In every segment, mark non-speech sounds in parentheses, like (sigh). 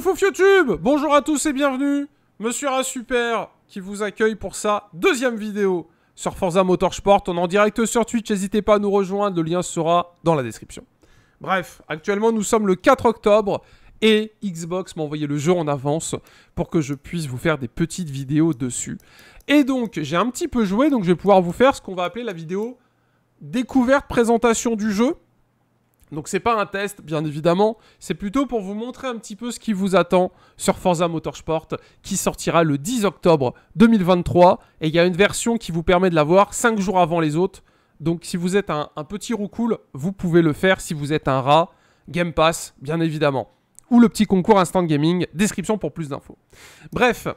Pouf YouTube Bonjour à tous et bienvenue Monsieur à qui vous accueille pour sa deuxième vidéo sur Forza Motorsport. On est en direct sur Twitch, n'hésitez pas à nous rejoindre, le lien sera dans la description. Bref, actuellement nous sommes le 4 octobre et Xbox m'a envoyé le jeu en avance pour que je puisse vous faire des petites vidéos dessus. Et donc, j'ai un petit peu joué, donc je vais pouvoir vous faire ce qu'on va appeler la vidéo découverte présentation du jeu. Donc c'est pas un test, bien évidemment, c'est plutôt pour vous montrer un petit peu ce qui vous attend sur Forza Motorsport, qui sortira le 10 octobre 2023, et il y a une version qui vous permet de l'avoir voir 5 jours avant les autres. Donc si vous êtes un, un petit roucoule, vous pouvez le faire si vous êtes un rat, Game Pass, bien évidemment. Ou le petit concours Instant Gaming, description pour plus d'infos. Bref,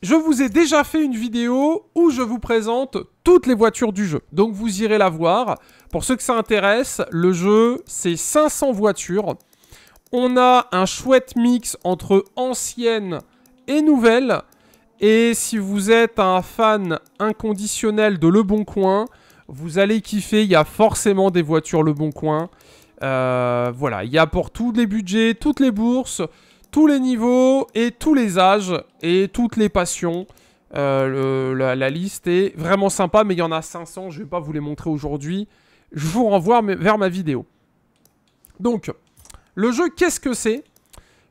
je vous ai déjà fait une vidéo où je vous présente toutes les voitures du jeu. Donc vous irez la voir. Pour ceux que ça intéresse, le jeu, c'est 500 voitures. On a un chouette mix entre anciennes et nouvelles. Et si vous êtes un fan inconditionnel de Le Bon Coin, vous allez kiffer. Il y a forcément des voitures Le Bon Coin. Euh, voilà, il y a pour tous les budgets, toutes les bourses tous les niveaux et tous les âges et toutes les passions. Euh, la, liste est vraiment sympa, mais il y en a 500, je ne vais pas vous les montrer aujourd'hui. Je vous renvoie vers ma vidéo. Donc, le jeu, qu'est-ce que c'est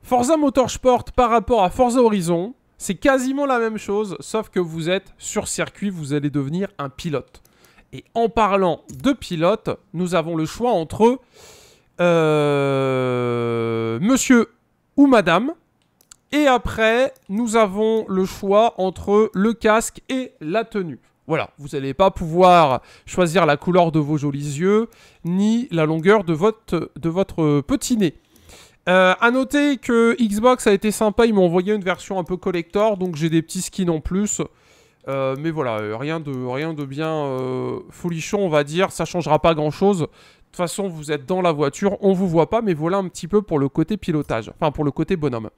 Forza Motorsport par rapport à Forza Horizon, c'est quasiment la même chose, sauf que vous êtes sur circuit, vous allez devenir un pilote. Et en parlant de pilote, nous avons le choix entre euh, Monsieur ou madame. Et après, nous avons le choix entre le casque et la tenue. Voilà, vous n'allez pas pouvoir choisir la couleur de vos jolis yeux, ni la longueur de votre, de votre petit nez. Euh, à noter que Xbox a été sympa, ils m'ont envoyé une version un peu collector, donc j'ai des petits skins en plus. Euh, mais voilà, euh, rien de, rien de bien folichon, on va dire. Ça changera pas grand chose. De toute façon, vous êtes dans la voiture, on vous voit pas, mais voilà un petit peu pour le côté pilotage, enfin pour le côté bonhomme.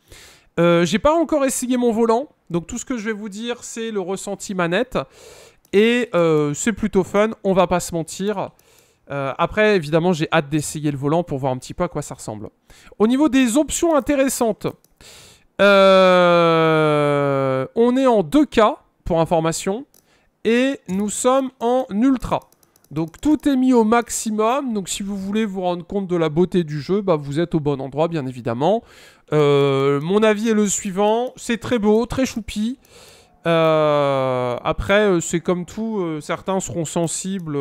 Euh, j'ai pas encore essayé mon volant, donc tout ce que je vais vous dire, c'est le ressenti manette. Et euh, c'est plutôt fun, on va pas se mentir. Euh, après, évidemment, j'ai hâte d'essayer le volant pour voir un petit peu à quoi ça ressemble. Au niveau des options intéressantes, on est en 2K pour information et nous sommes en ultra. Donc tout est mis au maximum, donc si vous voulez vous rendre compte de la beauté du jeu, bah, vous êtes au bon endroit bien évidemment. Euh, mon avis est le suivant, c'est très beau, très choupi. Euh, après, euh, c'est comme tout, certains seront sensibles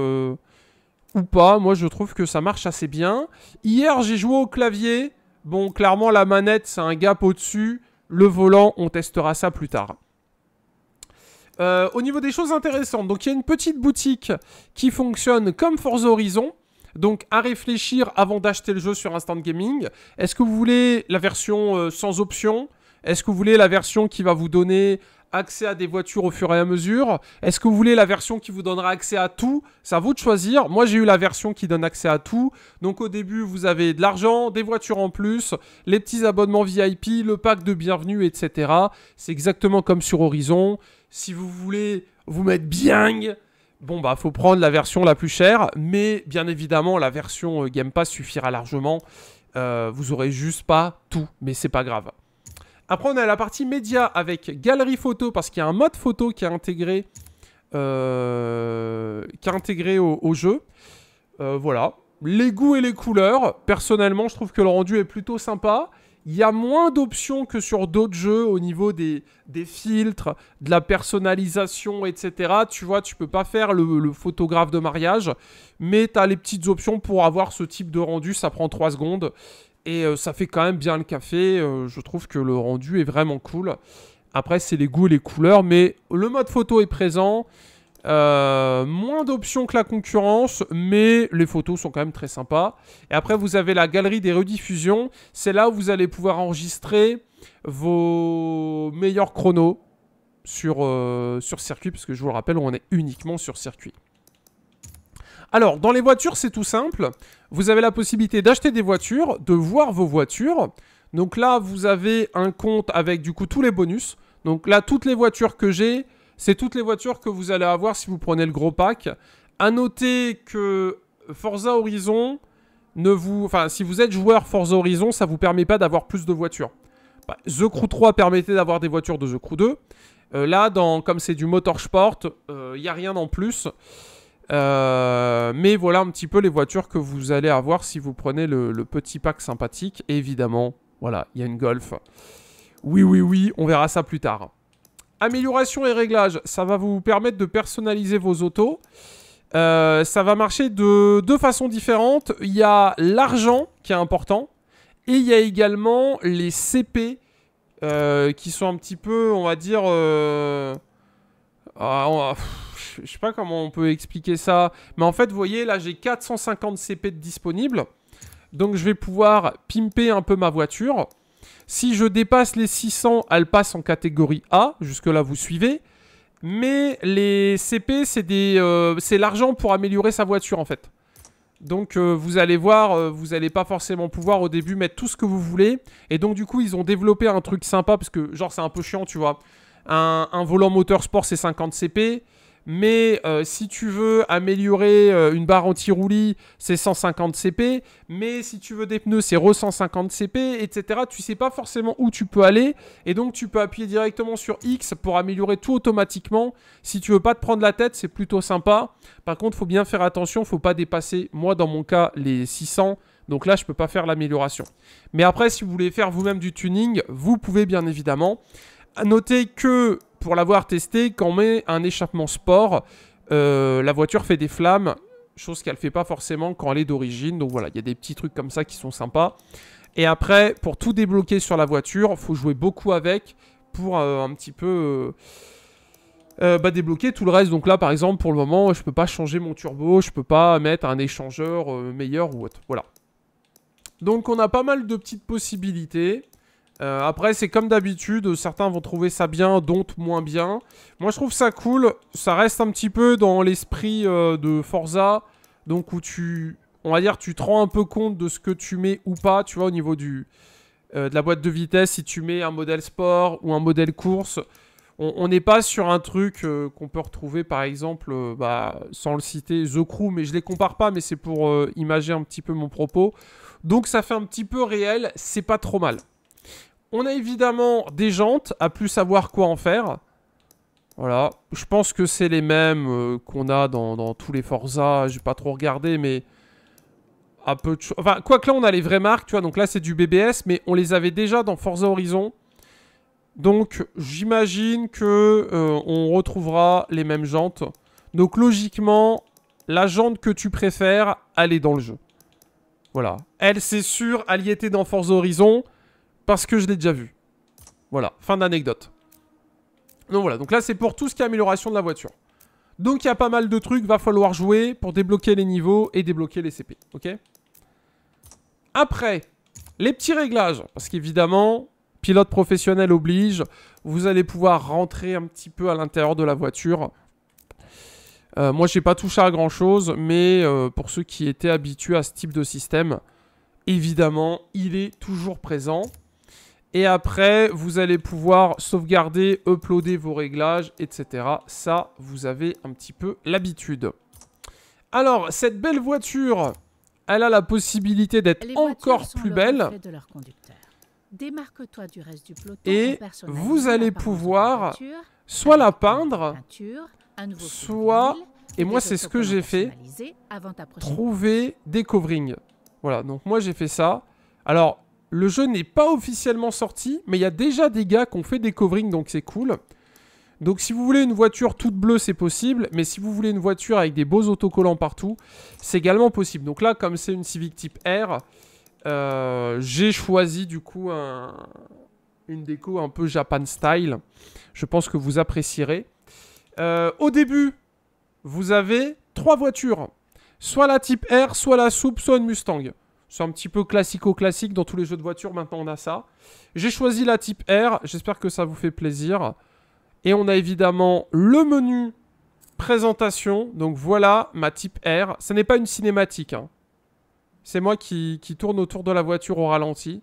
ou pas, moi je trouve que ça marche assez bien. Hier j'ai joué au clavier, bon clairement la manette c'est un gap au-dessus, le volant on testera ça plus tard. Euh, au niveau des choses intéressantes, donc il y a une petite boutique qui fonctionne comme Forza Horizon. Donc à réfléchir avant d'acheter le jeu sur Instant Gaming. Est-ce que vous voulez la version euh, sans option Est-ce que vous voulez la version qui va vous donner accès à des voitures au fur et à mesure Est-ce que vous voulez la version qui vous donnera accès à tout C'est à vous de choisir. Moi, j'ai eu la version qui donne accès à tout. Donc au début, vous avez de l'argent, des voitures en plus, les petits abonnements VIP, le pack de bienvenue, etc. C'est exactement comme sur Horizon si vous voulez vous mettre bien, bon bah faut prendre la version la plus chère, mais bien évidemment la version euh, Game Pass suffira largement. Euh, vous aurez juste pas tout, mais c'est pas grave. Après on a la partie média avec galerie photo parce qu'il y a un mode photo qui est intégré, euh, qui est intégré au, jeu. voilà. Les goûts et les couleurs. Personnellement, je trouve que le rendu est plutôt sympa il y a moins d'options que sur d'autres jeux au niveau des, filtres, de la personnalisation, etc. Tu vois, tu peux pas faire le, photographe de mariage, mais tu as les petites options pour avoir ce type de rendu, ça prend 3 secondes. Et euh, ça fait quand même bien le café, euh, je trouve que le rendu est vraiment cool. Après, c'est les goûts et les couleurs, mais le mode photo est présent. Euh, moins d'options que la concurrence, mais les photos sont quand même très sympas. Et après, vous avez la galerie des rediffusions. C'est là où vous allez pouvoir enregistrer vos meilleurs chronos sur, euh, sur circuit, parce que je vous le rappelle, on est uniquement sur circuit. Alors, dans les voitures, c'est tout simple. Vous avez la possibilité d'acheter des voitures, de voir vos voitures. Donc là, vous avez un compte avec du coup tous les bonus. Donc là, toutes les voitures que j'ai, c'est toutes les voitures que vous allez avoir si vous prenez le gros pack. À noter que Forza Horizon ne vous, enfin, si vous êtes joueur Forza Horizon, ça vous permet pas d'avoir plus de voitures. Bah, The Crew 3 permettait d'avoir des voitures de The Crew 2. Euh, là, comme c'est du motorsport, il euh, n'y a rien en plus. Euh, mais voilà un petit peu les voitures que vous allez avoir si vous prenez le, petit pack sympathique. évidemment, voilà, il y a une Golf. Oui, oui, oui, on verra ça plus tard amélioration et réglages, ça va vous permettre de personnaliser vos autos. Euh, ça va marcher de deux façons différentes. Il y a l'argent qui est important et il y a également les CP euh, qui sont un petit peu, on va dire, Je euh, ah, je sais pas comment on peut expliquer ça, mais en fait, vous voyez, là j'ai 450 CP disponibles, donc je vais pouvoir pimper un peu ma voiture. Si je dépasse les 600, elle passe en catégorie A. Jusque-là, vous suivez. Mais les CP, euh, c'est l'argent pour améliorer sa voiture, en fait. Donc euh, vous allez voir, euh, vous n'allez pas forcément pouvoir au début mettre tout ce que vous voulez. Et donc du coup, ils ont développé un truc sympa, parce que genre c'est un peu chiant, tu vois. Un, un volant moteur sport, c'est 50 CP mais euh, si tu veux améliorer euh, une barre anti-roulis, c'est 150 CP, mais si tu veux des pneus, c'est re 150 CP, etc. Tu sais pas forcément où tu peux aller, et donc tu peux appuyer directement sur X pour améliorer tout automatiquement. Si tu veux pas te prendre la tête, c'est plutôt sympa. Par contre, faut bien faire attention, faut pas dépasser, moi dans mon cas, les 600. Donc là, je ne peux pas faire l'amélioration. Mais après, si vous voulez faire vous-même du tuning, vous pouvez bien évidemment. Notez que, pour l'avoir testé, quand on met un échappement sport, euh, la voiture fait des flammes, chose qu'elle ne fait pas forcément quand elle est d'origine. Donc voilà, il y a des petits trucs comme ça qui sont sympas. Et après, pour tout débloquer sur la voiture, faut jouer beaucoup avec pour euh, un petit peu... Euh, bah, débloquer tout le reste. Donc là, par exemple, pour le moment, je peux pas changer mon turbo, je peux pas mettre un échangeur meilleur ou autre. Voilà. Donc on a pas mal de petites possibilités. Euh, après, c'est comme d'habitude, certains vont trouver ça bien, d'autres moins bien. Moi, je trouve ça cool. Ça reste un petit peu dans l'esprit euh, de Forza, donc où tu, on va dire, tu te rends un peu compte de ce que tu mets ou pas, tu vois, au niveau du, euh, de la boîte de vitesse, si tu mets un modèle sport ou un modèle course. On n'est pas sur un truc qu'on peut retrouver, par exemple, bah, sans le citer, The Crew, mais je ne les compare pas, mais c'est pour imager un petit peu mon propos. Donc ça fait un petit peu réel, c'est pas trop mal. On a évidemment des jantes, à plus savoir quoi en faire. Voilà, je pense que c'est les mêmes euh, qu'on a dans, tous les Forza, j'ai pas trop regardé, mais... Un peu Enfin, quoi là, on a les vraies marques, tu vois, donc là, c'est du BBS, mais on les avait déjà dans Forza Horizon. Donc, j'imagine que euh, on retrouvera les mêmes jantes. Donc, logiquement, la jante que tu préfères, elle est dans le jeu. Voilà. Elle, c'est sûr, elle y était dans Forza Horizon. Parce que je l'ai déjà vu. Voilà, fin d'anecdote. Donc voilà, donc là c'est pour tout ce qui est amélioration de la voiture. Donc il y a pas mal de trucs, va falloir jouer pour débloquer les niveaux et débloquer les CP, ok Après, les petits réglages, parce qu'évidemment, pilote professionnel oblige, vous allez pouvoir rentrer un petit peu à l'intérieur de la voiture. Euh, moi j'ai pas touché à grand chose, mais euh, pour ceux qui étaient habitués à ce type de système, évidemment il est toujours présent. Et après, vous allez pouvoir sauvegarder, uploader vos réglages, etc. Ça, vous avez un petit peu l'habitude. Alors, cette belle voiture, elle a la possibilité d'être encore plus belle. du reste du et vous allez pouvoir soit la peindre, soit, et moi c'est ce que j'ai fait, trouver des coverings. Voilà, donc moi j'ai fait ça. Alors, le jeu n'est pas officiellement sorti, mais il y a déjà des gars qui ont fait des coverings, donc c'est cool. Donc si vous voulez une voiture toute bleue, c'est possible. Mais si vous voulez une voiture avec des beaux autocollants partout, c'est également possible. Donc là, comme c'est une Civic type R, euh, j'ai choisi du coup un, une déco un peu Japan style. Je pense que vous apprécierez. Euh, au début, vous avez trois voitures. Soit la type R, soit la soupe, soit une Mustang. C'est un petit peu classico-classique. Dans tous les jeux de voiture, maintenant, on a ça. J'ai choisi la type R. J'espère que ça vous fait plaisir. Et on a évidemment le menu présentation. Donc voilà ma type R. Ce n'est pas une cinématique. Hein. C'est moi qui, tourne autour de la voiture au ralenti.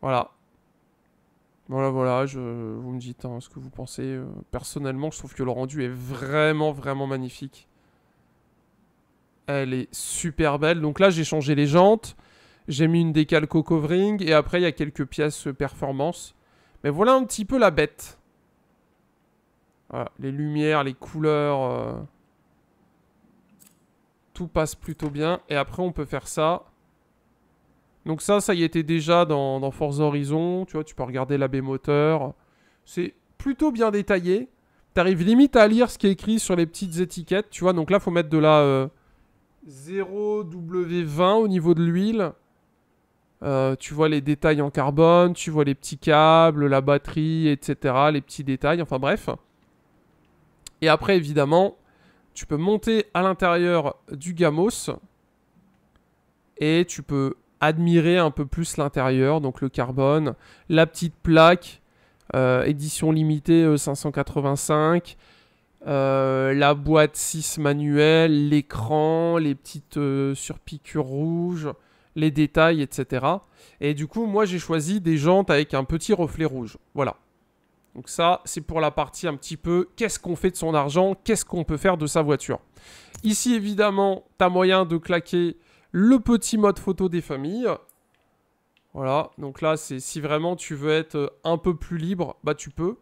Voilà. Voilà, voilà, je, vous me dites hein, ce que vous pensez. Euh, personnellement, je trouve que le rendu est vraiment, vraiment magnifique. Elle est super belle. Donc là, j'ai changé les jantes. J'ai mis une décalco covering. Et après, il y a quelques pièces performance. Mais voilà un petit peu la bête. Voilà, les lumières, les couleurs. Euh, tout passe plutôt bien. Et après, on peut faire ça. Donc ça, ça y était déjà dans, Force Forza Horizon. Tu vois, tu peux regarder B moteur. C'est plutôt bien détaillé. Tu arrives limite à lire ce qui est écrit sur les petites étiquettes. Tu vois, donc là, il faut mettre de la... Euh, 0W20 au niveau de l'huile. Euh, tu vois les détails en carbone, tu vois les petits câbles, la batterie, etc. Les petits détails, enfin bref. Et après, évidemment, tu peux monter à l'intérieur du Gamos. Et tu peux admirer un peu plus l'intérieur, donc le carbone, la petite plaque, euh, édition limitée 585, euh, euh, la boîte 6 manuelle, l'écran, les petites euh, surpiqûres rouges, les détails, etc. Et du coup, moi, j'ai choisi des jantes avec un petit reflet rouge. Voilà. Donc ça, c'est pour la partie un petit peu qu'est-ce qu'on fait de son argent, qu'est-ce qu'on peut faire de sa voiture. Ici, évidemment, tu as moyen de claquer le petit mode photo des familles. Voilà, donc là, c'est si vraiment tu veux être euh, un peu plus libre, bah tu peux.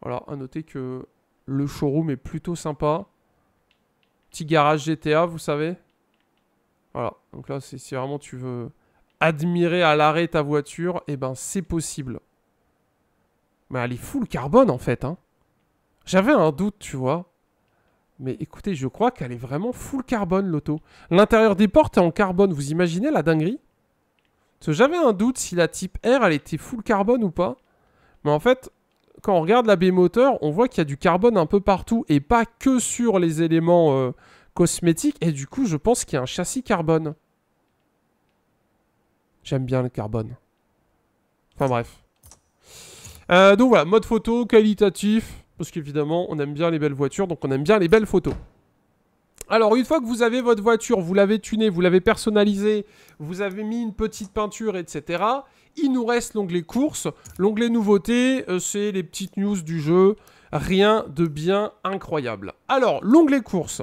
Voilà, à noter que le showroom est plutôt sympa. Petit garage GTA, vous savez. Voilà. Donc là, si vraiment tu veux admirer à l'arrêt ta voiture, eh ben c'est possible. Mais elle est full carbone en fait. Hein. J'avais un doute, tu vois. Mais écoutez, je crois qu'elle est vraiment full carbone l'auto. L'intérieur des portes est en carbone, vous imaginez la dinguerie J'avais un doute si la type R elle était full carbone ou pas. Mais en fait, quand on regarde la moteur, on voit qu'il y a du carbone un peu partout et pas que sur les éléments euh, cosmétiques. Et du coup, je pense qu'il y a un châssis carbone. J'aime bien le carbone. Enfin bref. Euh, donc voilà, mode photo, qualitatif. Parce qu'évidemment, on aime bien les belles voitures, donc on aime bien les belles photos. Alors, une fois que vous avez votre voiture, vous l'avez tunée, vous l'avez personnalisée, vous avez mis une petite peinture, etc. Il nous reste l'onglet course, L'onglet nouveauté, euh, c'est les petites news du jeu. Rien de bien incroyable. Alors, l'onglet courses.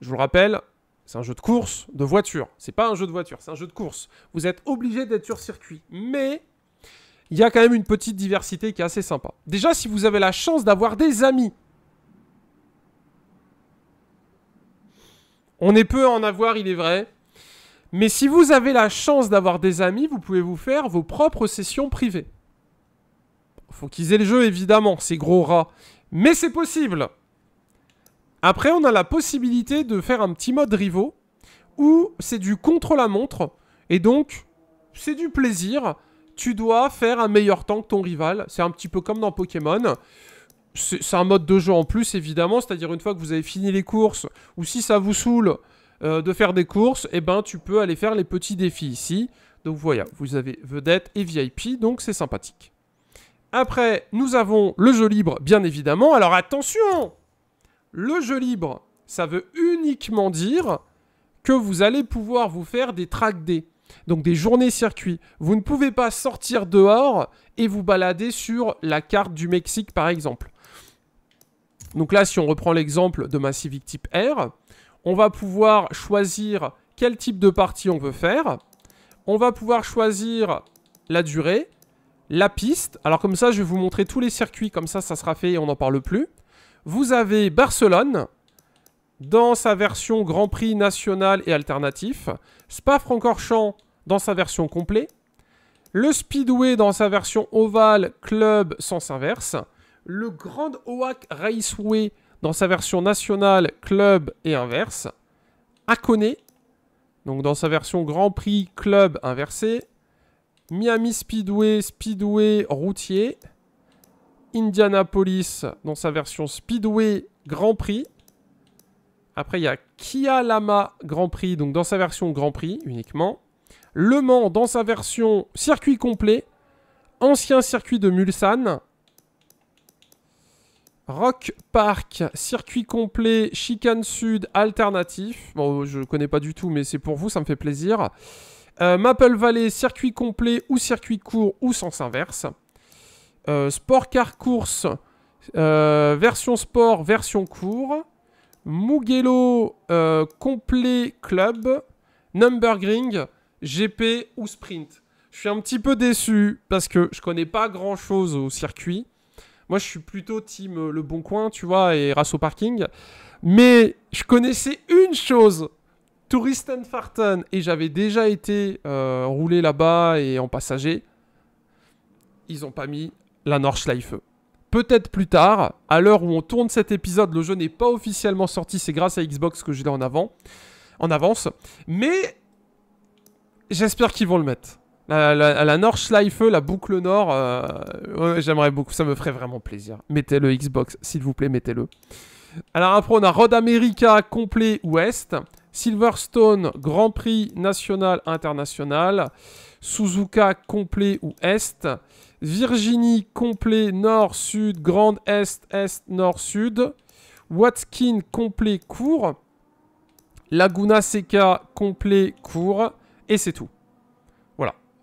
Je vous le rappelle, c'est un jeu de course, de voiture. C'est pas un jeu de voiture, c'est un jeu de course. Vous êtes obligé d'être sur circuit. Mais il y a quand même une petite diversité qui est assez sympa. Déjà, si vous avez la chance d'avoir des amis, on est peu à en avoir, il est vrai. Mais si vous avez la chance d'avoir des amis, vous pouvez vous faire vos propres sessions privées. Faut qu'ils aient le jeu, évidemment, ces gros rats. Mais c'est possible Après, on a la possibilité de faire un petit mode rivaux, où c'est du contre-la-montre, et donc, c'est du plaisir. Tu dois faire un meilleur temps que ton rival. C'est un petit peu comme dans Pokémon c'est un mode de jeu en plus, évidemment. C'est-à-dire, une fois que vous avez fini les courses, ou si ça vous saoule, euh, de faire des courses, et eh ben tu peux aller faire les petits défis ici. Donc voilà, vous avez vedette et VIP, donc c'est sympathique. Après, nous avons le jeu libre, bien évidemment. Alors attention Le jeu libre, ça veut uniquement dire que vous allez pouvoir vous faire des track day, donc des journées circuits. Vous ne pouvez pas sortir dehors et vous balader sur la carte du Mexique, par exemple. Donc là, si on reprend l'exemple de ma Civic Type R, on va pouvoir choisir quel type de partie on veut faire. On va pouvoir choisir la durée, la piste. Alors comme ça, je vais vous montrer tous les circuits. Comme ça, ça sera fait et on n'en parle plus. Vous avez Barcelone dans sa version Grand Prix national et alternatif. Spa-Francorchamps dans sa version complet. Le Speedway dans sa version ovale, club, sens inverse. Le Grand Oak Raceway dans sa version nationale, club et inverse. Hakone, donc dans sa version Grand Prix, club inversé. Miami Speedway, Speedway routier. Indianapolis dans sa version Speedway Grand Prix. Après, il y a Kia Grand Prix, donc dans sa version Grand Prix uniquement. Le Mans dans sa version circuit complet. Ancien circuit de Mulsanne. Rock Park, circuit complet, chicane sud, alternatif. Bon, je connais pas du tout, mais c'est pour vous, ça me fait plaisir. Euh, Maple Valley, circuit complet ou circuit court ou sens inverse. Euh, sport car course, euh, version sport, version court. Mugello, complet club. Numbergring, GP ou sprint. Je suis un petit peu déçu parce que je connais pas grand chose au circuit. Moi, je suis plutôt team euh, Le Bon Coin, tu vois, et Rasso Parking. Mais je connaissais une chose and Farten, et j'avais déjà été euh, roulé là-bas et en passager. Ils n'ont pas mis la Nordschleife. Peut-être plus tard, à l'heure où on tourne cet épisode, le jeu n'est pas officiellement sorti, c'est grâce à Xbox que je l'ai en avant, en avance. Mais j'espère qu'ils vont le mettre. La, la, la la boucle Nord, euh, j'aimerais beaucoup, ça me ferait vraiment plaisir. Mettez-le Xbox, s'il vous plaît, mettez-le. Alors après, on a Road America complet ou est. Silverstone Grand Prix National International, Suzuka complet ou Est, Virginie complet Nord-Sud, Grande Est, Est, Nord-Sud, Watkin complet court, Laguna Seca complet court, et c'est tout.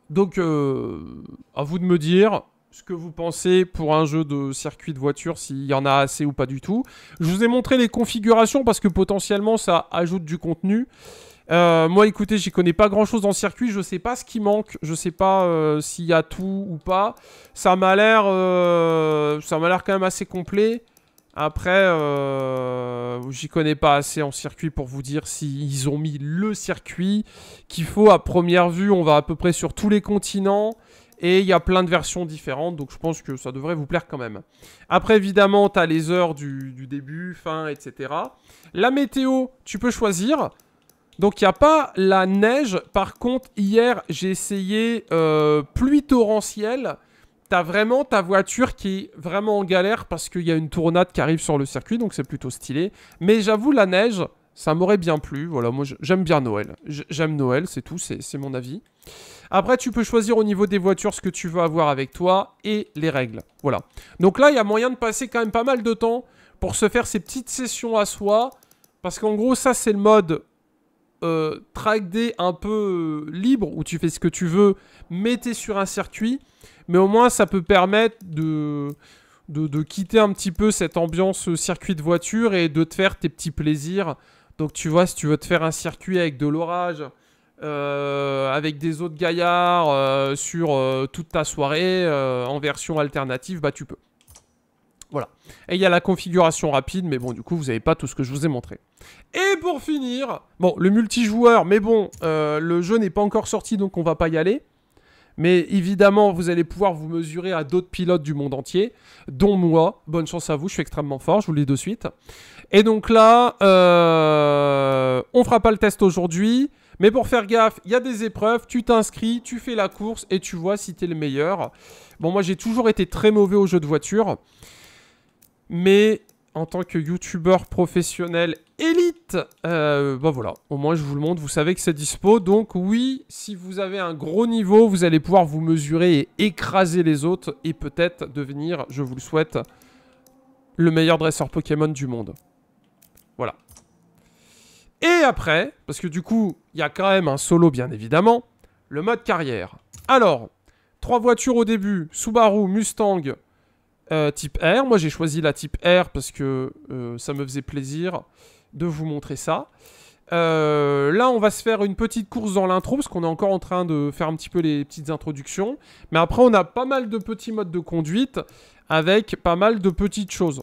Donc, euh, à vous de me dire ce que vous pensez pour un jeu de circuit de voiture, s'il y en a assez ou pas du tout. Je vous ai montré les configurations parce que potentiellement ça ajoute du contenu. Euh, moi, écoutez, j'y connais pas grand chose dans le circuit. Je sais pas ce qui manque. Je sais pas euh, s'il y a tout ou pas. Ça m'a l'air, ça m'a l'air quand même assez complet. Après, euh, j'y connais pas assez en circuit pour vous dire s'ils ont mis le circuit qu'il faut. À première vue, on va à peu près sur tous les continents. Et il y a plein de versions différentes, donc je pense que ça devrait vous plaire quand même. Après, évidemment, tu as les heures du, début, fin, etc. La météo, tu peux choisir. Donc il n'y a pas la neige. Par contre, hier, j'ai essayé euh, pluie torrentielle t'as vraiment ta voiture qui est vraiment en galère parce qu'il y a une tournade qui arrive sur le circuit, donc c'est plutôt stylé. Mais j'avoue, la neige, ça m'aurait bien plu. Voilà, moi j'aime bien Noël. J'aime Noël, c'est tout, c'est mon avis. Après, tu peux choisir au niveau des voitures ce que tu veux avoir avec toi et les règles. Voilà. Donc là, il y a moyen de passer quand même pas mal de temps pour se faire ces petites sessions à soi. Parce qu'en gros, ça, c'est le mode euh, track day un peu euh, libre où tu fais ce que tu veux, mettez sur un circuit. Mais au moins, ça peut permettre de, de, quitter un petit peu cette ambiance circuit de voiture et de te faire tes petits plaisirs. Donc, tu vois, si tu veux te faire un circuit avec de l'orage, euh, avec des autres gaillards euh, sur euh, toute ta soirée en version alternative, bah tu peux. Voilà. Et il y a la configuration rapide, mais bon, du coup, vous n'avez pas tout ce que je vous ai montré. Et pour finir, bon, le multijoueur, mais bon, le jeu n'est pas encore sorti, donc on va pas y aller. Mais évidemment, vous allez pouvoir vous mesurer à d'autres pilotes du monde entier, dont moi. Bonne chance à vous, je suis extrêmement fort, je vous le dis de suite. Et donc là, on euh, on fera pas le test aujourd'hui. Mais pour faire gaffe, il y a des épreuves, tu t'inscris, tu fais la course et tu vois si tu es le meilleur. Bon, moi j'ai toujours été très mauvais au jeu de voiture. Mais en tant que youtubeur professionnel Elite. Euh, bah voilà, au moins je vous le montre, vous savez que c'est dispo. Donc oui, si vous avez un gros niveau, vous allez pouvoir vous mesurer et écraser les autres et peut-être devenir, je vous le souhaite, le meilleur dresseur Pokémon du monde. Voilà. Et après, parce que du coup, il y a quand même un solo bien évidemment, le mode carrière. Alors, trois voitures au début, Subaru, Mustang, euh, type R. Moi j'ai choisi la type R parce que euh, ça me faisait plaisir de vous montrer ça. Euh, là, on va se faire une petite course dans l'intro, parce qu'on est encore en train de faire un petit peu les petites introductions. Mais après, on a pas mal de petits modes de conduite, avec pas mal de petites choses.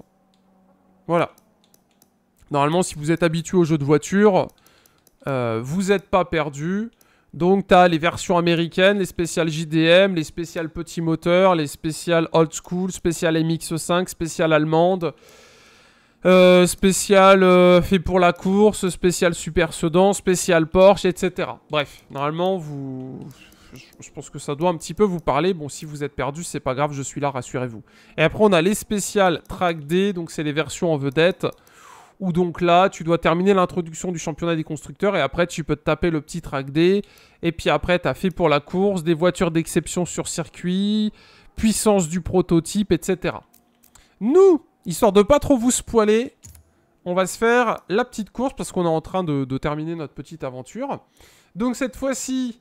Voilà. Normalement, si vous êtes habitué aux jeux de voiture, euh, vous n'êtes pas perdu. Donc, tu as les versions américaines, les spéciales JDM, les spéciales petits moteurs, les spéciales old school, spéciales MX5, spéciales allemandes. Euh, spécial euh, fait pour la course, spécial Super Sedan, spécial Porsche, etc. Bref, normalement, vous... Je pense que ça doit un petit peu vous parler. Bon, si vous êtes perdu, c'est pas grave, je suis là, rassurez-vous. Et après, on a les spéciales Track D, donc c'est les versions en vedette où donc là, tu dois terminer l'introduction du championnat des constructeurs et après, tu peux te taper le petit track D. Et puis après, tu as fait pour la course, des voitures d'exception sur circuit, puissance du prototype, etc. Nous, Histoire de pas trop vous spoiler, on va se faire la petite course parce qu'on est en train de, terminer notre petite aventure. Donc cette fois-ci,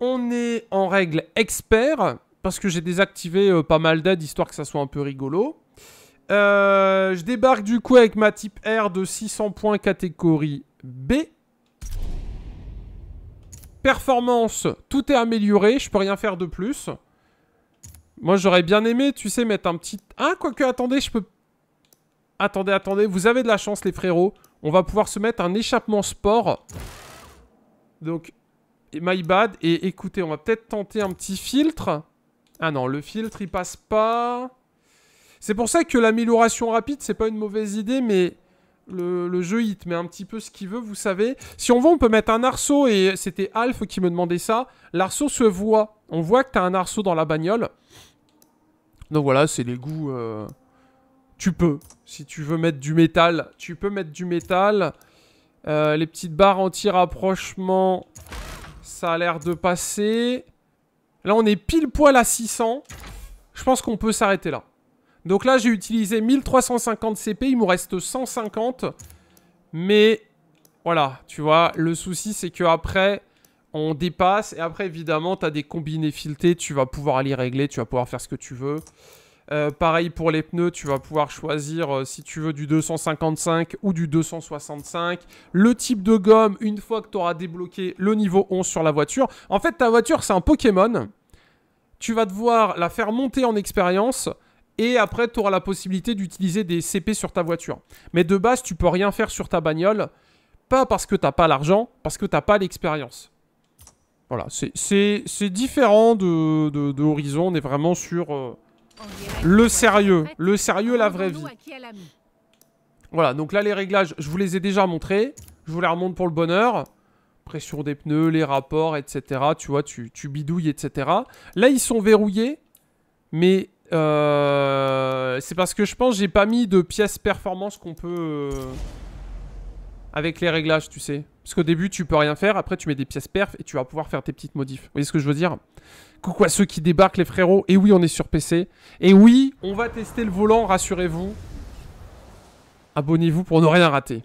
on est en règle expert parce que j'ai désactivé euh, pas mal d'aides histoire que ça soit un peu rigolo. Euh, je débarque du coup avec ma type R de 600 points catégorie B. Performance, tout est amélioré, je peux rien faire de plus. Moi j'aurais bien aimé, tu sais, mettre un petit... Ah, quoique, attendez, je peux Attendez, attendez. Vous avez de la chance, les frérots. On va pouvoir se mettre un échappement sport. Donc, my bad. Et écoutez, on va peut-être tenter un petit filtre. Ah non, le filtre, il passe pas. C'est pour ça que l'amélioration rapide, c'est pas une mauvaise idée, mais... Le, jeu hit met un petit peu ce qu'il veut, vous savez. Si on veut, on peut mettre un arceau, et c'était Alf qui me demandait ça. L'arceau se voit. On voit que t'as un arceau dans la bagnole. Donc voilà, c'est les goûts... Euh, tu peux. Si tu veux mettre du métal, tu peux mettre du métal. Euh, les petites barres anti-rapprochement, ça a l'air de passer. Là, on est pile poil à 600. Je pense qu'on peut s'arrêter là. Donc là, j'ai utilisé 1350 CP. Il me reste 150. Mais voilà, tu vois, le souci, c'est que après on dépasse. Et après, évidemment, tu as des combinés filetés. Tu vas pouvoir aller régler. Tu vas pouvoir faire ce que tu veux. Euh, pareil pour les pneus, tu vas pouvoir choisir euh, si tu veux du 255 ou du 265. Le type de gomme, une fois que tu auras débloqué le niveau 11 sur la voiture. En fait, ta voiture, c'est un Pokémon. Tu vas devoir la faire monter en expérience. Et après, tu auras la possibilité d'utiliser des CP sur ta voiture. Mais de base, tu peux rien faire sur ta bagnole. Pas parce que t'as pas l'argent, parce que t'as pas l'expérience. Voilà, c'est différent de, de, Horizon. On est vraiment sur... Euh, le sérieux, le sérieux, la vraie vie. Voilà, donc là, les réglages, je vous les ai déjà montrés. Je vous les remonte pour le bonheur. Pression des pneus, les rapports, etc. Tu vois, tu, bidouilles, etc. Là, ils sont verrouillés, mais euh, c'est parce que je pense j'ai pas mis de pièces performance qu'on peut... Euh, avec les réglages, tu sais. Parce qu'au début, tu peux rien faire, après, tu mets des pièces perf et tu vas pouvoir faire tes petites modifs. Vous voyez ce que je veux dire Coucou à ceux qui débarquent, les frérots. Et oui, on est sur PC. Et oui, on va tester le volant, rassurez-vous. Abonnez-vous pour ne rien rater.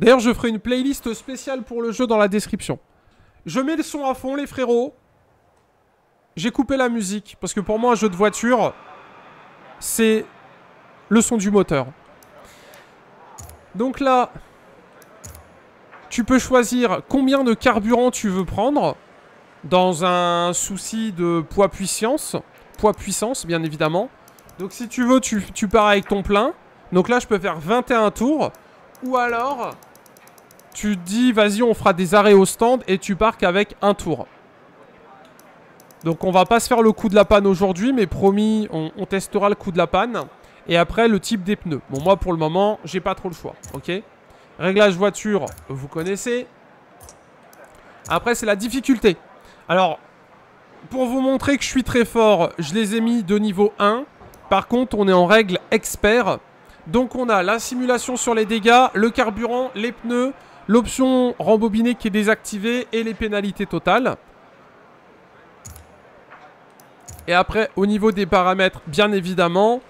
D'ailleurs, je ferai une playlist spéciale pour le jeu dans la description. Je mets le son à fond, les frérots. J'ai coupé la musique, parce que pour moi, un jeu de voiture, c'est le son du moteur. Donc là, tu peux choisir combien de carburant tu veux prendre dans un souci de poids-puissance. Poids-puissance, bien évidemment. Donc si tu veux, tu, pars avec ton plein. Donc là, je peux faire 21 tours. Ou alors, tu dis, vas-y, on fera des arrêts au stand et tu pars qu'avec un tour. Donc on va pas se faire le coup de la panne aujourd'hui, mais promis, on, on, testera le coup de la panne. Et après, le type des pneus. Bon, moi, pour le moment, j'ai pas trop le choix, ok Réglage voiture, vous connaissez. Après, c'est la difficulté. Alors, pour vous montrer que je suis très fort, je les ai mis de niveau 1. Par contre, on est en règle expert. Donc, on a la simulation sur les dégâts, le carburant, les pneus, l'option rembobinée qui est désactivée et les pénalités totales. Et après, au niveau des paramètres, bien évidemment,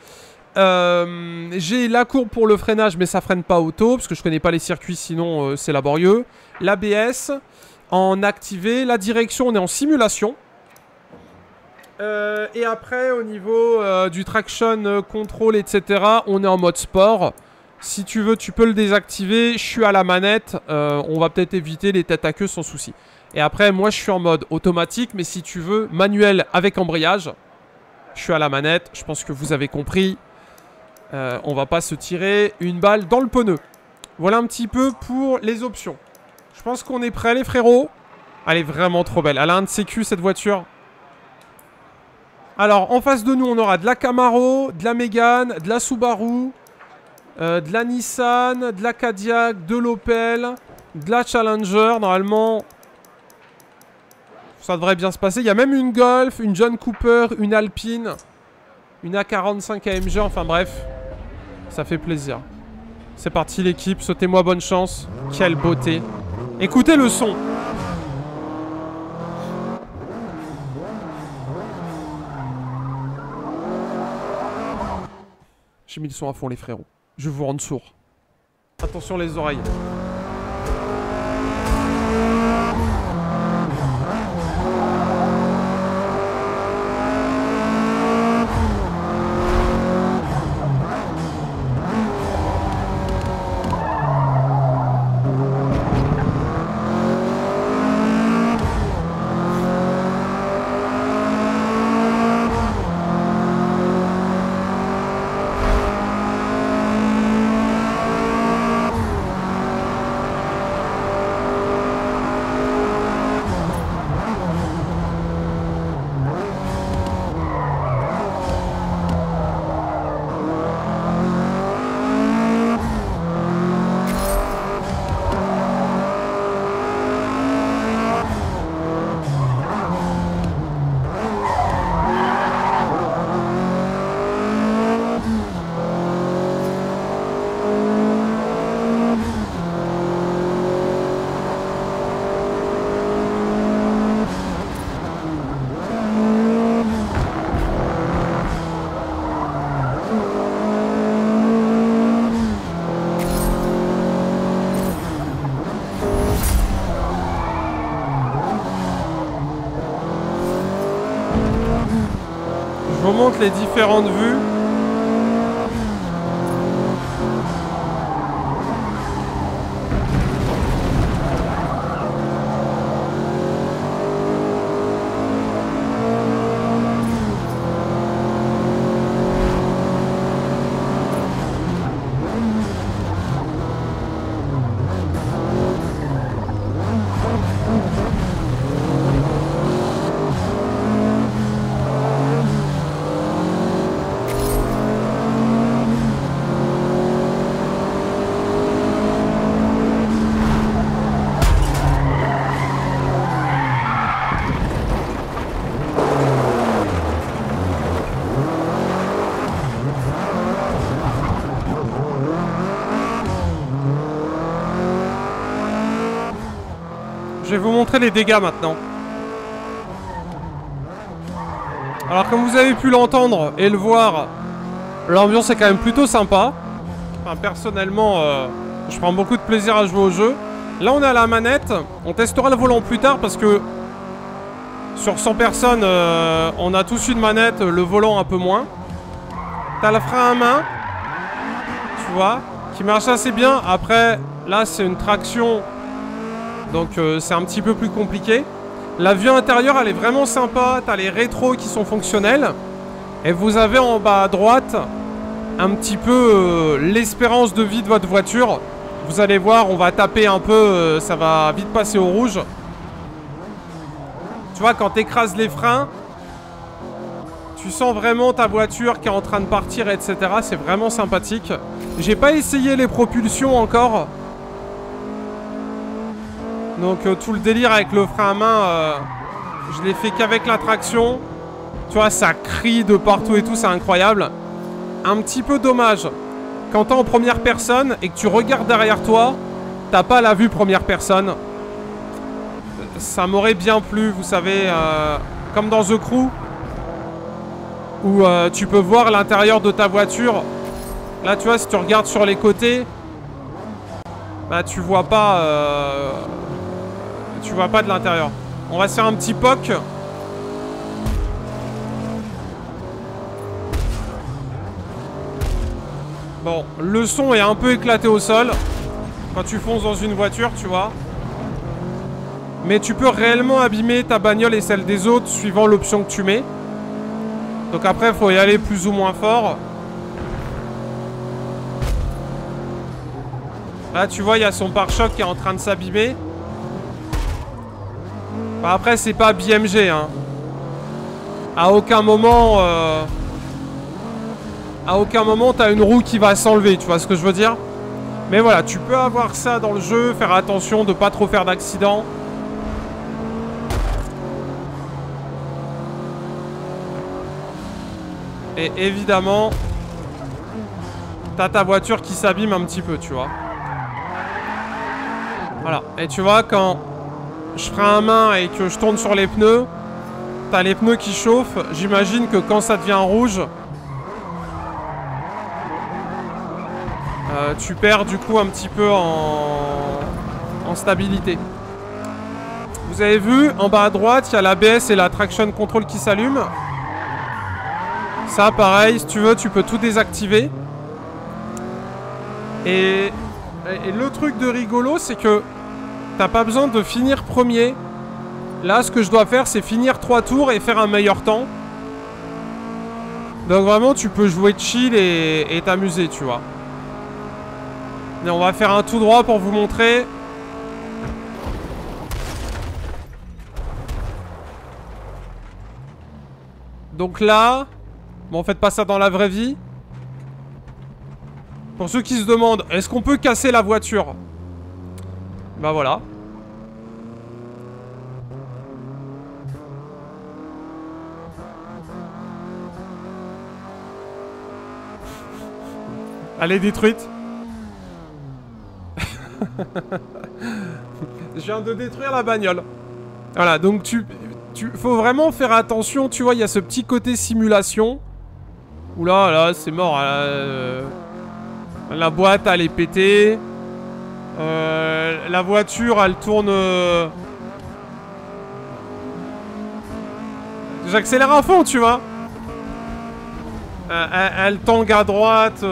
euh, j'ai la courbe pour le freinage, mais ça freine pas auto, parce que je connais pas les circuits, sinon euh, c'est laborieux. L'ABS en activé. La direction, on est en simulation. Euh, et après, au niveau du traction control, etc., on est en mode sport. Si tu veux, tu peux le désactiver. Je suis à la manette. on va peut-être éviter les têtes à queue sans souci. Et après, moi, je suis en mode automatique, mais si tu veux, manuel avec embrayage. Je suis à la manette. Je pense que vous avez compris. Euh, on va pas se tirer une balle dans le pneu. Voilà un petit peu pour les options. Je pense qu'on est prêt, les frérots. Elle est vraiment trop belle. Elle a un de sécu, cette voiture. Alors, en face de nous, on aura de la Camaro, de la Mégane, de la Subaru, euh, de la Nissan, de la Cadillac, de l'Opel, de la Challenger. Normalement, ça devrait bien se passer. Il y a même une Golf, une John Cooper, une Alpine, une A45 AMG, enfin bref. Ça fait plaisir. C'est parti l'équipe, sautez-moi bonne chance. Quelle beauté. Écoutez le son. J'ai mis le son à fond les frérots. Je vous rends sourd. Attention les oreilles. montre les différentes vues les dégâts maintenant. Alors comme vous avez pu l'entendre et le voir, l'ambiance est quand même plutôt sympa. Enfin, personnellement, euh, je prends beaucoup de plaisir à jouer au jeu. Là on est à la manette, on testera le volant plus tard parce que sur 100 personnes, euh, on a tous une manette, le volant un peu moins. T'as le frein à main, tu vois, qui marche assez bien. Après, là c'est une traction donc euh, c'est un petit peu plus compliqué. La vue intérieure, elle est vraiment sympa. T'as les rétros qui sont fonctionnels. Et vous avez en bas à droite un petit peu euh, l'espérance de vie de votre voiture. Vous allez voir, on va taper un peu, euh, ça va vite passer au rouge. Tu vois, quand écrases les freins, tu sens vraiment ta voiture qui est en train de partir, etc. C'est vraiment sympathique. J'ai pas essayé les propulsions encore. Donc euh, tout le délire avec le frein à main, euh, je l'ai fait qu'avec l'attraction. Tu vois, ça crie de partout et tout, c'est incroyable. Un petit peu dommage. Quand t'es en première personne et que tu regardes derrière toi, t'as pas la vue première personne. Ça m'aurait bien plu, vous savez, euh, comme dans The Crew, où tu peux voir l'intérieur de ta voiture. Là, tu vois, si tu regardes sur les côtés, bah tu vois pas tu vois pas de l'intérieur. On va se faire un petit poc. Bon, le son est un peu éclaté au sol. Quand tu fonces dans une voiture, tu vois. Mais tu peux réellement abîmer ta bagnole et celle des autres suivant l'option que tu mets. Donc après, il faut y aller plus ou moins fort. Là, tu vois, il y a son pare-choc qui est en train de s'abîmer. Bah, après, c'est pas BMG, hein. À aucun moment... Euh, à aucun moment, t'as une roue qui va s'enlever, tu vois ce que je veux dire Mais voilà, tu peux avoir ça dans le jeu, faire attention de pas trop faire d'accident Et évidemment, t'as ta voiture qui s'abîme un petit peu, tu vois. Voilà. Et tu vois, quand je prends un main et que je tourne sur les pneus, t'as les pneus qui chauffent. J'imagine que quand ça devient rouge, euh, tu perds du coup un petit peu en, stabilité. Vous avez vu, en bas à droite, il y a l'ABS et la traction control qui s'allument. Ça, pareil, si tu veux, tu peux tout désactiver. et le truc de rigolo, c'est que T'as pas besoin de finir premier. Là, ce que je dois faire, c'est finir trois tours et faire un meilleur temps. Donc vraiment, tu peux jouer chill et t'amuser, tu vois. Mais on va faire un tout droit pour vous montrer. Donc là... Bon, faites pas ça dans la vraie vie. Pour ceux qui se demandent, est-ce qu'on peut casser la voiture bah voilà. Elle est détruite. (laughs) Je viens de détruire la bagnole. Voilà, donc tu, tu... Faut vraiment faire attention, tu vois, il y a ce petit côté simulation. Oula, là, là c'est mort. Euh, la boîte, elle est pétée. Euh, la voiture, elle tourne... Euh, j'accélère à fond, tu vois. Euh, elle, tangue à droite,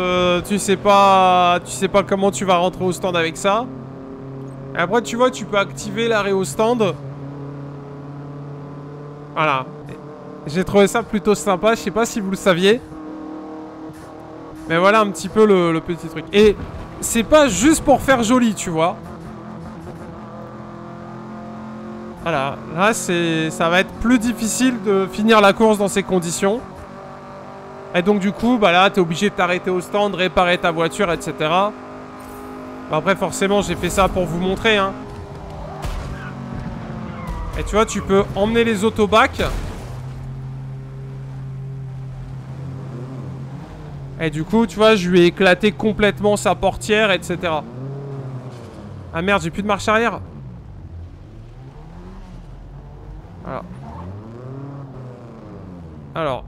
tu sais pas tu sais pas comment tu vas rentrer au stand avec ça. Et après, tu vois, tu peux activer l'arrêt au stand. Voilà. J'ai trouvé ça plutôt sympa, je sais pas si vous le saviez. Mais voilà un petit peu le petit truc. Et c'est pas juste pour faire joli, tu vois. Voilà, là c'est, ça va être plus difficile de finir la course dans ces conditions. Et donc du coup, bah là, t'es obligé de t'arrêter au stand, réparer ta voiture, etc. Bah, après, forcément, j'ai fait ça pour vous montrer, hein. Et tu vois, tu peux emmener les autobacs Et du coup, tu vois, je lui ai éclaté complètement sa portière, etc. Ah merde, j'ai plus de marche arrière. Alors. Alors.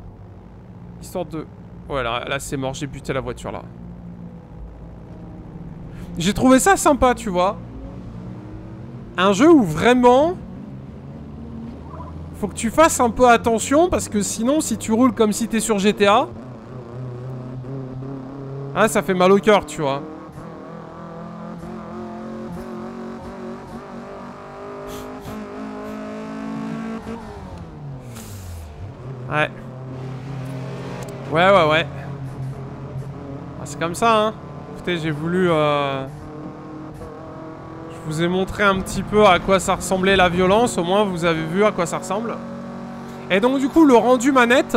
Histoire de... Ouais, là, là c'est mort, j'ai buté la voiture, là. J'ai trouvé ça sympa, tu vois. Un jeu où vraiment... Faut que tu fasses un peu attention, parce que sinon, si tu roules comme si t'es sur GTA... Ah, ça fait mal au cœur, tu vois. Ouais. Ouais, ouais, ouais. Ah, c'est comme ça, hein. Écoutez, j'ai voulu... Euh, je vous ai montré un petit peu à quoi ça ressemblait la violence. Au moins, vous avez vu à quoi ça ressemble. Et donc, du coup, le rendu manette...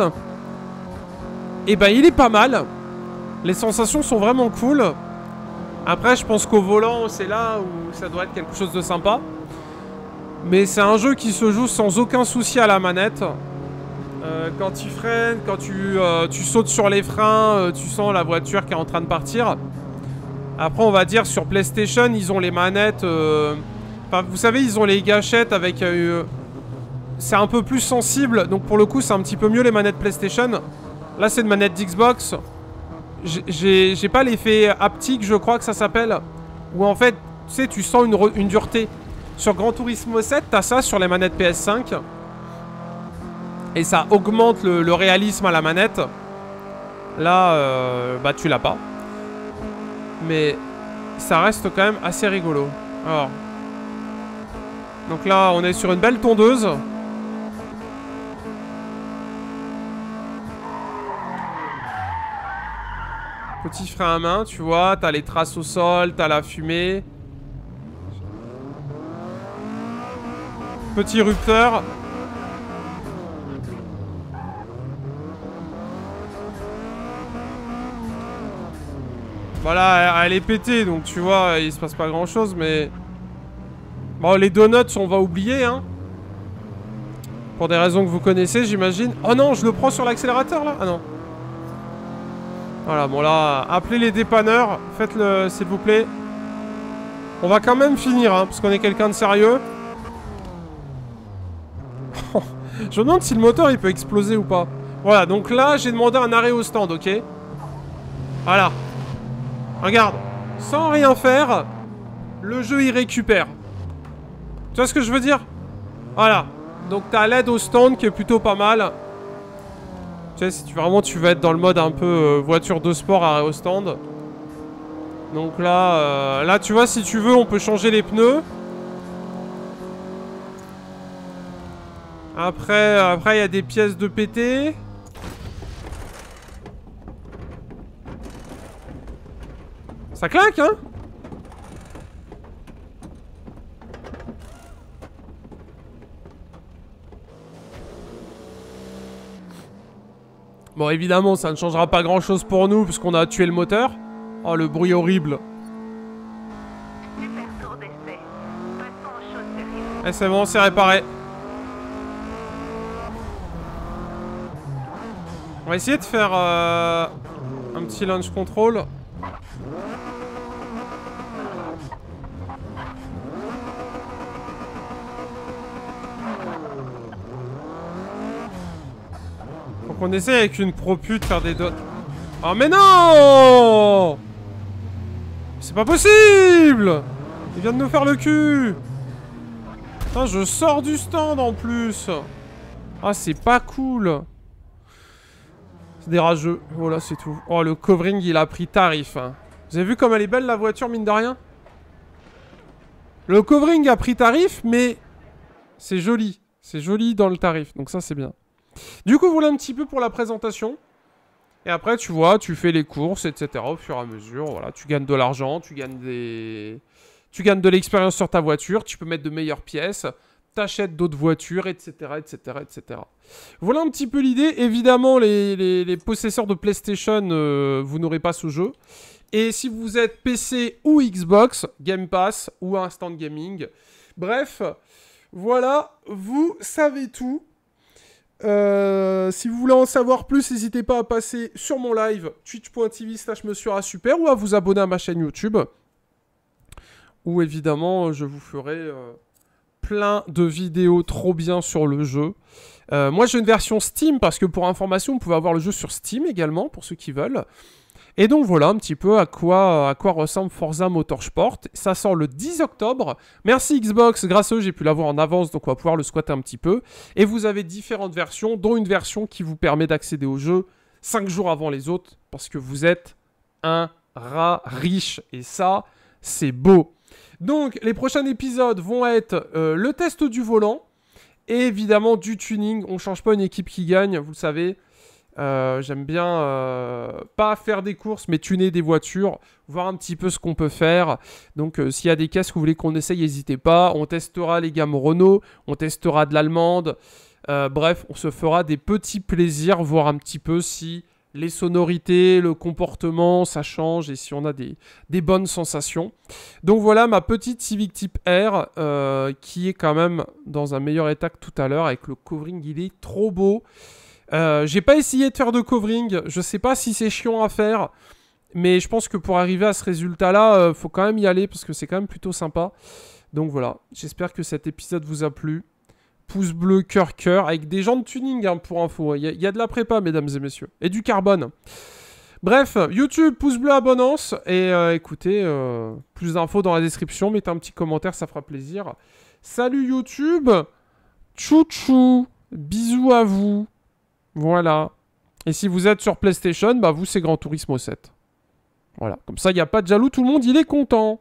Eh ben, il est pas mal. Les sensations sont vraiment cool. Après, je pense qu'au volant, c'est là où ça doit être quelque chose de sympa. Mais c'est un jeu qui se joue sans aucun souci à la manette. Euh, quand tu freines, euh, quand tu, sautes sur les freins, euh, tu sens la voiture qui est en train de partir. Après, on va dire sur PlayStation, ils ont les manettes. Enfin, vous savez, ils ont les gâchettes avec. c'est un peu plus sensible, donc pour le coup, c'est un petit peu mieux les manettes PlayStation. Là, c'est une manette d'Xbox j'ai pas l'effet haptique, je crois que ça s'appelle, où en fait, tu sais, tu sens une, dureté. Sur Grand Turismo 7, t'as ça sur les manettes PS5. Et ça augmente le, réalisme à la manette. Là, euh, bah tu l'as pas. Mais ça reste quand même assez rigolo. Alors. Donc là, on est sur une belle tondeuse. Petit frein à main, tu vois. T'as les traces au sol, t'as la fumée. Petit rupteur. Voilà, elle est pétée, donc tu vois, il se passe pas grand chose, mais... Bon, les donuts, on va oublier, hein. Pour des raisons que vous connaissez, j'imagine. Oh non, je le prends sur l'accélérateur, là Ah non. Voilà, bon là, appelez les dépanneurs, faites-le s'il vous plaît. On va quand même finir, hein, parce qu'on est quelqu'un de sérieux. (laughs) Je me demande si le moteur il peut exploser ou pas. Voilà, donc là, j'ai demandé un arrêt au stand, ok Voilà. Regarde, sans rien faire, le jeu il récupère. Tu vois ce que je veux dire Voilà. Donc t'as l'aide au stand qui est plutôt pas mal. Tu sais, si tu, vraiment tu veux être dans le mode un peu euh, voiture de sport à au stand. Donc là, euh, là tu vois, si tu veux, on peut changer les pneus. Après, après il y a des pièces de pété Ça claque, hein Bon, évidemment, ça ne changera pas grand-chose pour nous, puisqu'on a tué le moteur. Oh, le bruit horrible. Eh, c'est bon, c'est réparé. On va essayer de faire euh, un petit launch control. On essaie avec une propu de faire des dots. Oh mais non C'est pas possible Il vient de nous faire le cul Putain, je sors du stand en plus Ah, c'est pas cool C'est des rageux. Voilà, oh c'est tout. Oh, le covering, il a pris tarif. Hein. Vous avez vu comme elle est belle, la voiture, mine de rien Le covering a pris tarif, mais... C'est joli. C'est joli dans le tarif, donc ça, c'est bien. Du coup, voilà un petit peu pour la présentation. Et après, tu vois, tu fais les courses, etc. au fur et à mesure. Voilà, tu gagnes de l'argent, tu gagnes des... Tu gagnes de l'expérience sur ta voiture, tu peux mettre de meilleures pièces, t'achètes d'autres voitures, etc., etc., etc. Voilà un petit peu l'idée. Évidemment, les, possesseurs de PlayStation, euh, vous n'aurez pas ce jeu. Et si vous êtes PC ou Xbox, Game Pass ou Instant Gaming, bref, voilà, vous savez tout. Euh, si vous voulez en savoir plus, n'hésitez pas à passer sur mon live twitch.tv slash super ou à vous abonner à ma chaîne YouTube. Où évidemment, euh, je vous ferai euh, plein de vidéos trop bien sur le jeu. moi, j'ai une version Steam parce que pour information, vous pouvez avoir le jeu sur Steam également pour ceux qui veulent. Et donc voilà un petit peu à quoi, à quoi ressemble Forza Motorsport. Ça sort le 10 octobre. Merci Xbox, grâce à eux j'ai pu l'avoir en avance, donc on va pouvoir le squatter un petit peu. Et vous avez différentes versions, dont une version qui vous permet d'accéder au jeu 5 jours avant les autres, parce que vous êtes un rat riche. Et ça, c'est beau. Donc les prochains épisodes vont être euh, le test du volant. Et évidemment du tuning, on change pas une équipe qui gagne, vous le savez, euh, j'aime bien euh, pas faire des courses, mais tuner des voitures, voir un petit peu ce qu'on peut faire. Donc, euh, s'il y a des caisses que vous voulez qu'on essaye, n'hésitez pas. On testera les gammes Renault, on testera de l'allemande. bref, on se fera des petits plaisirs, voir un petit peu si les sonorités, le comportement, ça change et si on a des, bonnes sensations. Donc voilà ma petite Civic Type R qui est quand même dans un meilleur état que tout à l'heure avec le covering, il est trop beau. Euh, j'ai pas essayé de faire de covering. Je sais pas si c'est chiant à faire. Mais je pense que pour arriver à ce résultat-là, euh, faut quand même y aller parce que c'est quand même plutôt sympa. Donc voilà, j'espère que cet épisode vous a plu. Pouce bleu, cœur, cœur, avec des gens de tuning hein, pour info. Il y, a de la prépa, mesdames et messieurs. Et du carbone. Bref, YouTube, pouce bleu, abonnance. Et euh, écoutez, plus d'infos dans la description. Mettez un petit commentaire, ça fera plaisir. Salut YouTube. Tchou tchou. Bisous à vous. Voilà. Et si vous êtes sur PlayStation, bah vous, c'est Grand Turismo 7. Voilà. Comme ça, il n'y a pas de jaloux. Tout le monde, il est content.